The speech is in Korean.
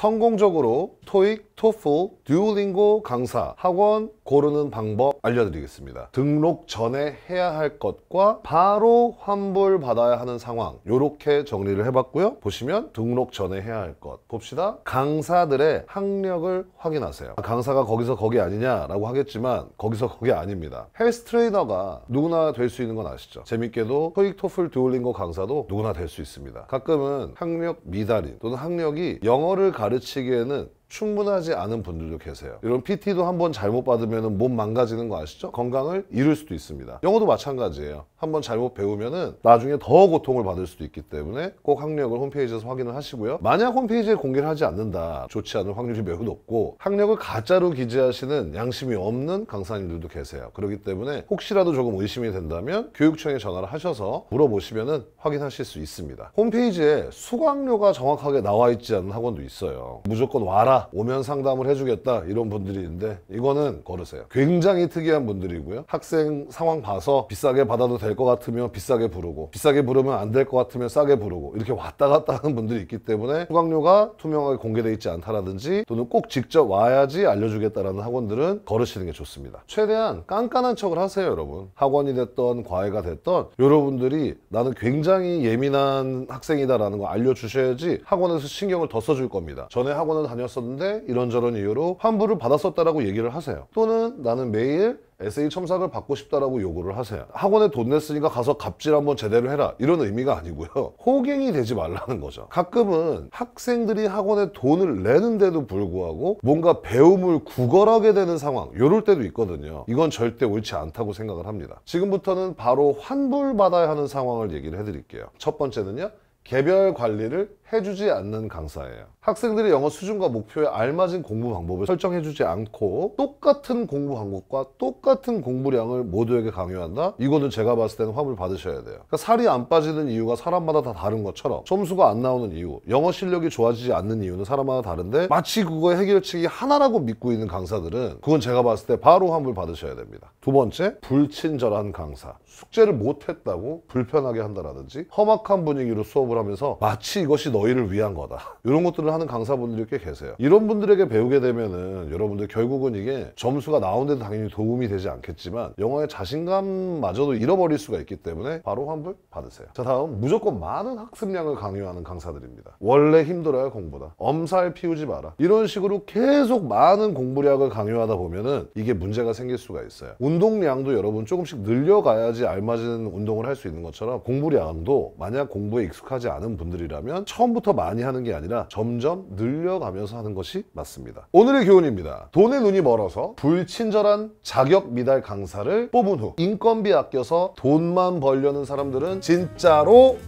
성공적으로 토익, 토플, 듀오링고 강사, 학원 고르는 방법 알려드리겠습니다. 등록 전에 해야 할 것과 바로 환불받아야 하는 상황 이렇게 정리를 해봤고요. 보시면 등록 전에 해야 할 것 봅시다. 강사들의 학력을 확인하세요. 아, 강사가 거기서 거기 아니냐라고 하겠지만 거기서 거기 아닙니다. 헬스 트레이너가 누구나 될 수 있는 건 아시죠? 재밌게도 토익, 토플, 듀오링고 강사도 누구나 될 수 있습니다. 가끔은 학력 미달인 또는 학력이 영어를 가르 가르치기에는 충분하지 않은 분들도 계세요. 이런 PT도 한번 잘못 받으면 몸 망가지는 거 아시죠? 건강을 잃을 수도 있습니다. 영어도 마찬가지예요. 한번 잘못 배우면은 나중에 더 고통을 받을 수도 있기 때문에 꼭 학력을 홈페이지에서 확인을 하시고요. 만약 홈페이지에 공개를 하지 않는다. 좋지 않은 확률이 매우 높고 학력을 가짜로 기재하시는 양심이 없는 강사님들도 계세요. 그렇기 때문에 혹시라도 조금 의심이 된다면 교육청에 전화를 하셔서 물어보시면은 확인하실 수 있습니다. 홈페이지에 수강료가 정확하게 나와 있지 않은 학원도 있어요. 무조건 와라 오면 상담을 해주겠다 이런 분들이 있는데 이거는 걸으세요 굉장히 특이한 분들이고요 학생 상황 봐서 비싸게 받아도 될 것 같으면 비싸게 부르고 비싸게 부르면 안 될 것 같으면 싸게 부르고 이렇게 왔다 갔다 하는 분들이 있기 때문에 수강료가 투명하게 공개되어 있지 않다라든지 또는 꼭 직접 와야지 알려주겠다라는 학원들은 걸으시는 게 좋습니다 최대한 깐깐한 척을 하세요 여러분 학원이 됐던 과외가 됐던 여러분들이 나는 굉장히 예민한 학생이다라는 거 알려주셔야지 학원에서 신경을 더 써줄 겁니다 전에 학원을 다녔었는데 받았는데 이런저런 이유로 환불을 받았었다라고 얘기를 하세요. 또는 나는 매일 SA 첨삭을 받고 싶다라고 요구를 하세요. 학원에 돈 냈으니까 가서 갑질 한번 제대로 해라 이런 의미가 아니고요. 호갱이 되지 말라는 거죠. 가끔은 학생들이 학원에 돈을 내는데도 불구하고 뭔가 배움을 구걸하게 되는 상황 요럴 때도 있거든요. 이건 절대 옳지 않다고 생각을 합니다. 지금부터는 바로 환불받아야 하는 상황을 얘기를 해드릴게요. 첫 번째는요. 개별 관리를 해주지 않는 강사예요 학생들이 영어 수준과 목표에 알맞은 공부 방법을 설정해주지 않고 똑같은 공부 방법과 똑같은 공부량을 모두에게 강요한다? 이거는 제가 봤을 때는 화물 받으셔야 돼요 그러니까 살이 안 빠지는 이유가 사람마다 다 다른 것처럼 점수가 안 나오는 이유 영어 실력이 좋아지지 않는 이유는 사람마다 다른데 마치 그거의 해결책이 하나라고 믿고 있는 강사들은 그건 제가 봤을 때 바로 화물 받으셔야 됩니다 두 번째 불친절한 강사 숙제를 못했다고 불편하게 한다라든지 험악한 분위기로 수업을 하면서 마치 이것이 너 너희를 위한 거다 이런 것들을 하는 강사분들이 꽤 계세요 이런 분들에게 배우게 되면은 여러분들 결국은 이게 점수가 나오는데도 당연히 도움이 되지 않겠지만 영어의 자신감마저도 잃어버릴 수가 있기 때문에 바로 환불 받으세요 자 다음 무조건 많은 학습량을 강요하는 강사들입니다 원래 힘들어요 공부다 엄살 피우지 마라 이런 식으로 계속 많은 공부량을 강요하다 보면은 이게 문제가 생길 수가 있어요 운동량도 여러분 조금씩 늘려가야지 알맞은 운동을 할 수 있는 것처럼 공부량도 만약 공부에 익숙하지 않은 분들이라면 처음 처음부터 많이 하는 게 아니라 점점 늘려가면서 하는 것이 맞습니다. 오늘의 교훈입니다. 돈의 눈이 멀어서 불친절한 자격 미달 강사를 뽑은 후 인건비 아껴서 돈만 벌려는 사람들은 진짜로